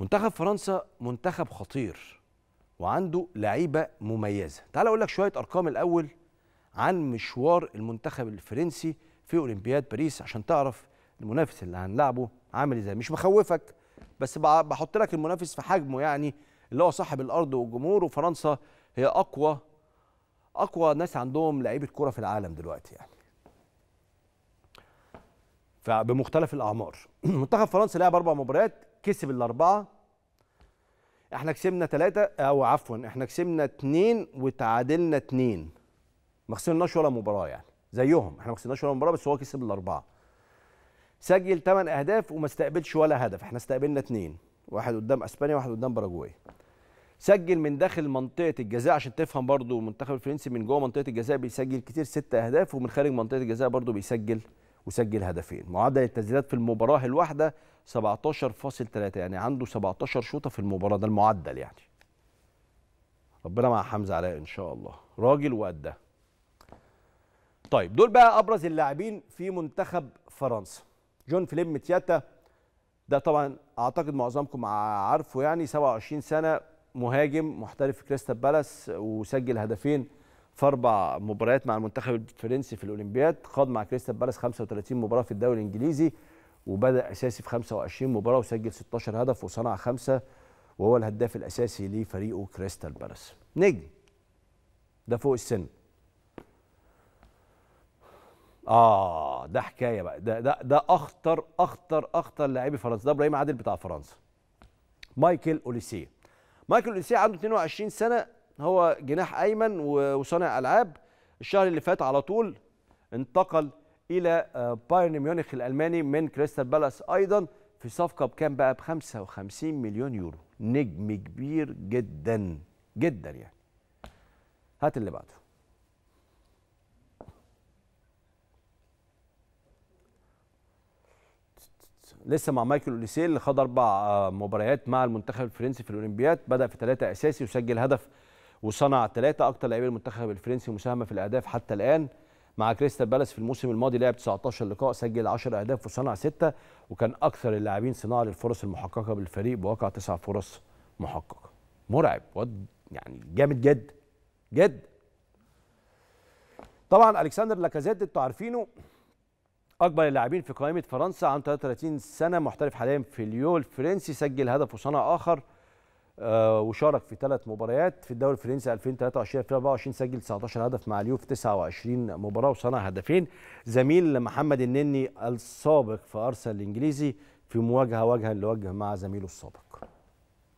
منتخب فرنسا منتخب خطير وعنده لعيبه مميزه تعال اقول لك شويه ارقام الاول عن مشوار المنتخب الفرنسي في اولمبياد باريس عشان تعرف المنافس اللي هنلعبه عامل ازاي مش مخوفك بس بحط لك المنافس في حجمه يعني اللي هو صاحب الارض والجمهور وفرنسا هي اقوى اقوى ناس عندهم لعيبه كوره في العالم دلوقتي يعني فبمختلف الاعمار منتخب فرنسا لعب اربع مباريات كسب الاربعه احنا كسبنا ثلاثه او عفوا احنا كسبنا اثنين وتعادلنا اثنين ما خسرناش ولا مباراه يعني زيهم احنا ما خسرناش ولا مباراه بس هو كسب الاربعه سجل ثمان اهداف وما استقبلش ولا هدف احنا استقبلنا اثنين واحد قدام اسبانيا واحد قدام باراجواي سجل من داخل منطقه الجزاء عشان تفهم برضو المنتخب الفرنسي من جوه منطقه الجزاء بيسجل كتير ست اهداف ومن خارج منطقه الجزاء برضو بيسجل وسجل هدفين معدل التسديدات في المباراه الواحده 17.3 يعني عنده 17 شوطه في المباراه ده المعدل يعني ربنا مع حمزه علاء ان شاء الله راجل وقد طيب دول بقى ابرز اللاعبين في منتخب فرنسا جون فليم تياتا ده طبعا اعتقد معظمكم عارفه يعني 27 سنه مهاجم محترف في كريستال بالاس وسجل هدفين في اربع مباريات مع المنتخب الفرنسي في الاولمبياد خاض مع كريستال بالاس 35 مباراه في الدوري الانجليزي وبدا اساسي في 25 مباراه وسجل 16 هدف وصنع خمسه وهو الهداف الاساسي لفريقه كريستال بالاس نجم ده فوق السن اه ده حكايه بقى ده ده ده اخطر اخطر اخطر لاعبي فرنسا ده ابراهيم عادل بتاع فرنسا مايكل اوليسيه مايكل اوليسيه عنده 22 سنه هو جناح ايمن وصانع العاب الشهر اللي فات على طول انتقل الى آه، بايرن ميونخ الالماني من كريستال بالاس ايضا في صفقه بكام بقى ب 55 مليون يورو نجم كبير جدا جدا يعني هات اللي بعده لسه مع مايكل اوليسيه اللي خد اربع آه، مباريات مع المنتخب الفرنسي في الاولمبياد بدا في ثلاثه اساسي وسجل هدف وصنع ثلاثه اكتر لاعبي المنتخب الفرنسي مساهمه في الاهداف حتى الان مع كريستال بالاس في الموسم الماضي لعب 19 لقاء سجل 10 اهداف وصنع ستة وكان اكثر اللاعبين صناعه للفرص المحققه بالفريق بواقع تسع فرص محققه مرعب واد يعني جامد جد جد طبعا الكسندر لاكازيت انتوا عارفينه اكبر اللاعبين في قائمه فرنسا عنده 33 سنه محترف حاليا في ليو الفرنسي سجل هدف وصنع اخر آه، وشارك في ثلاث مباريات في الدوري الفرنسي 2023 2024 سجل 19 هدف مع ليو في 29 مباراه وصنع هدفين زميل محمد النني السابق في ارسنال الانجليزي في مواجهه وجها لوجه مع زميله السابق